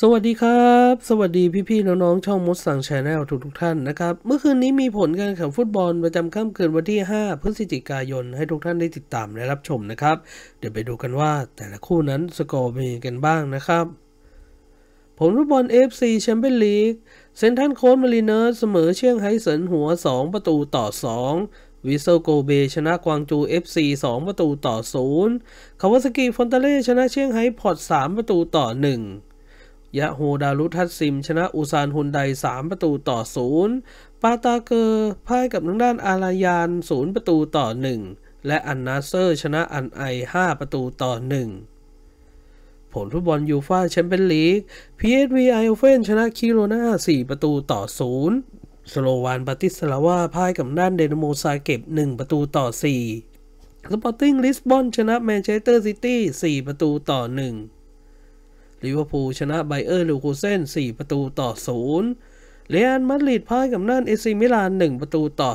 สวัสดีครับ สวัสดีพี่ๆน้องๆ ช่องมดสั่งชาแนลทุกทุกท่านนะครับ เมื่อคืนนี้มีผลการแข่งฟุตบอล ประจำค่ำคืนวันที่ 5 พฤศจิกายนให้ทุกท่านได้ติดตามและรับชมนะครับ เดี๋ยวไปดูกันว่าแต่ละคู่นั้นสกอร์เป็นยังไงกันบ้างนะครับผลฟุตบอลฟ f c แชมเปี้ยนลีก เซนทันโค้ดมารีเนอร์เสมอเชียงไฮเซินหัว 2 ประตูต่อ 2 วิโซโกเบชนะกวางจู FC 2ประตูต่อ0คาวาสากิฟอนตาเล่ชนะเชียงไฮ้พอร์ต3 ประตูต่อ 1ยะโฮดารุทัตซิมชนะอุซานฮุนไดสามประตูต่อศูนย์ปาตาเกอร์พ่ายกับทางด้านอารายานศูนย์ประตูต่อหนึ่งและอันนาเซอร์ชนะอันไอห้าประตูต่อหนึ่งผลฟุตบอลยูฟ่าแชมเปี้ยนลีก PSV ไอโอเฟน ชนะคิโรนา4 ประตูต่อ 0สโลวานปาติสลาวาพ่ายกับด้านเดนโมซาเก็บ 1 ประตูต่อ4สปอร์ติ้งลิสบอนชนะแมนเชสเตอร์ซิตี้4 ประตูต่อ 1ลิเวอร์พูลชนะไบเออร์ลูคูเซน4 ประตูต่อ 0เรอัลมาดริดพ่ายกับน่านเอซิมิลาน1 ประตูต่อ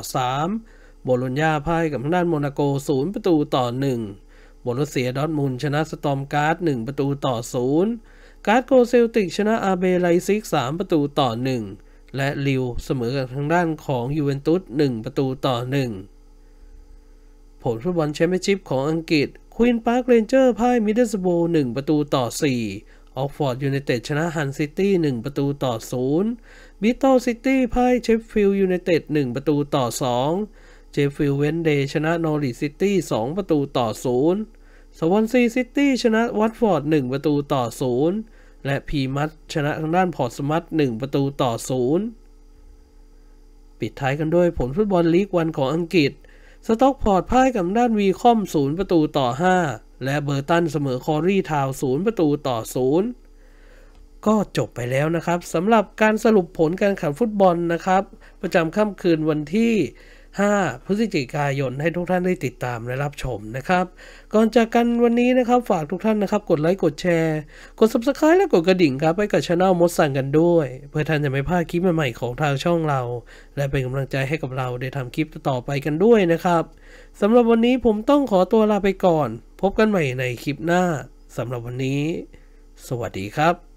3 โบโลญญาพ่ายกับน่านโมนาโก0ประตูต่อ1โบรุเซียดอทมุนชนะสตอมการ์ด1ประตูต่อ 0 การ์ดโกเซลติกชนะอาเบไลซิก3ประตูต่อ 1 และลิวเสมอกับทางด้านของยูเวนตุส1ประตูต่อ 1 ผลฟุตบอลแชมเปี้ยนชิพของอังกฤษควีนพาร์คเรนเจอร์พ่ายมิดเดิลสโบ1ประตูต่อ 4ออกฟอร์ดยูไนเต็ดชนะฮันซิตี้1ประตูต่อ0บิโตซิตี้พ่ายเชฟฟิลด์ยูไนเต็ด1ประตูต่อ2เชฟฟิลด์เวนเดย์ชนะนอริซิตี้2ประตูต่อ0สวอนซีซิตี้ชนะวัตฟอร์ด1ประตูต่อ 0 และพีมัตชนะทางด้านพอร์ตสมัต1ประตูต่อ 0 ปิดท้ายกันด้วยผลฟุตบอลลีกวันของอังกฤษ สต็อกพอร์ตพ่ายกับด้านวีคอม0ประตูต่อ 5และเบอร์ตัน เสมอ คอรี่ ทาวศูนย์ประตูต่อศูนย์ก็จบไปแล้วนะครับสำหรับการสรุปผลการแข่งฟุตบอลนะครับ ประจำค่ำคืนวันที่ 5พฤศจิกายนให้ทุกท่านได้ติดตามและรับชมนะครับ ก่อนจากกันวันนี้นะครับฝากทุกท่านนะครับกดไลค์กดแชร์ กด Subscribe และกดกระดิ่งครับ ให้กับช anel มดสั่งกันด้วย เพื่อท่านจะไม่พลาดคลิปใหม่ๆของทางช่องเรา และเป็นกำลังใจให้กับเราได้ทำคลิปต่อไปกันด้วยนะครับสำหรับวันนี้ผมต้องขอตัวลาไปก่อนพบกันใหม่ในคลิปหน้าสำหรับวันนี้ สวัสดีครับ